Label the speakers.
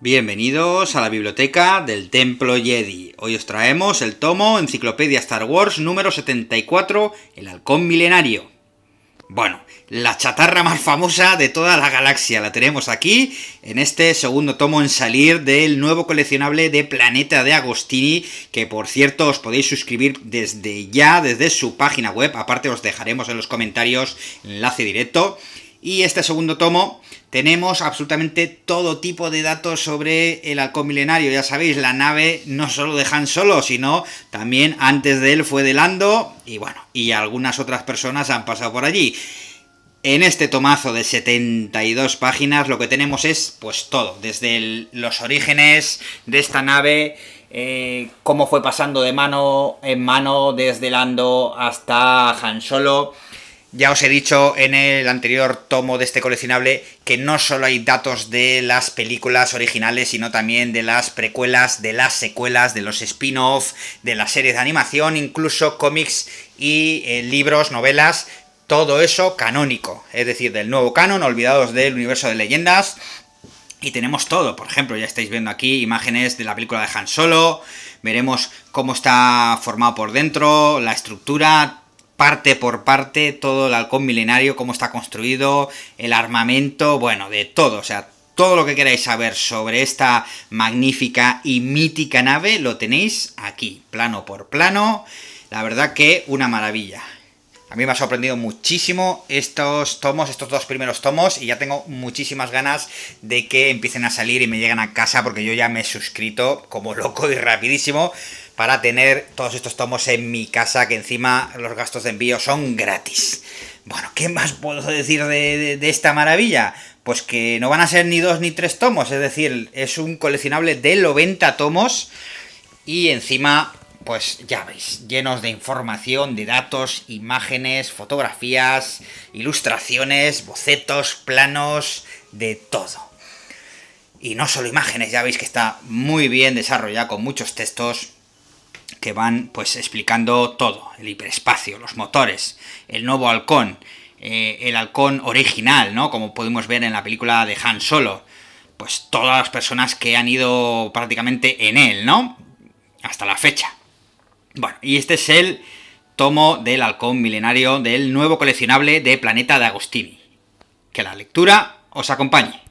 Speaker 1: Bienvenidos a la biblioteca del Templo Jedi. Hoy os traemos el tomo Enciclopedia Star Wars número 74, El Halcón Milenario. Bueno, la chatarra más famosa de toda la galaxia la tenemos aquí, en este segundo tomo en salir del nuevo coleccionable de Planeta de Agostini, que por cierto os podéis suscribir desde ya, desde su página web, aparte os dejaremos en los comentarios enlace directo. Y este segundo tomo tenemos absolutamente todo tipo de datos sobre el halcón milenario. Ya sabéis, la nave no solo de Han Solo, sino también antes de él fue de Lando y bueno, y algunas otras personas han pasado por allí. En este tomazo de 72 páginas lo que tenemos es pues todo, desde los orígenes de esta nave, eh, cómo fue pasando de mano en mano desde Lando hasta Han Solo, ya os he dicho en el anterior tomo de este coleccionable que no solo hay datos de las películas originales, sino también de las precuelas, de las secuelas, de los spin offs de las series de animación, incluso cómics y eh, libros, novelas, todo eso canónico, es decir, del nuevo canon, olvidados del universo de leyendas. Y tenemos todo, por ejemplo, ya estáis viendo aquí imágenes de la película de Han Solo, veremos cómo está formado por dentro, la estructura, parte por parte todo el halcón milenario, cómo está construido, el armamento, bueno, de todo, o sea, todo lo que queráis saber sobre esta magnífica y mítica nave lo tenéis aquí, plano por plano, la verdad que una maravilla. A mí me ha sorprendido muchísimo estos tomos, estos dos primeros tomos, y ya tengo muchísimas ganas de que empiecen a salir y me lleguen a casa porque yo ya me he suscrito como loco y rapidísimo para tener todos estos tomos en mi casa, que encima los gastos de envío son gratis. Bueno, ¿qué más puedo decir de, esta maravilla? Pues que no van a ser ni dos ni tres tomos, es decir, es un coleccionable de 90 tomos y encima pues ya veis, llenos de información, de datos, imágenes, fotografías, ilustraciones, bocetos, planos, de todo. Y no solo imágenes, ya veis que está muy bien desarrollado con muchos textos que van pues explicando todo, el hiperespacio, los motores, el nuevo halcón, eh, el halcón original, ¿no? Como podemos ver en la película de Han Solo, pues todas las personas que han ido prácticamente en él, ¿no? Hasta la fecha. Bueno, y este es el tomo del halcón milenario del nuevo coleccionable de Planeta de Agostini. Que la lectura os acompañe.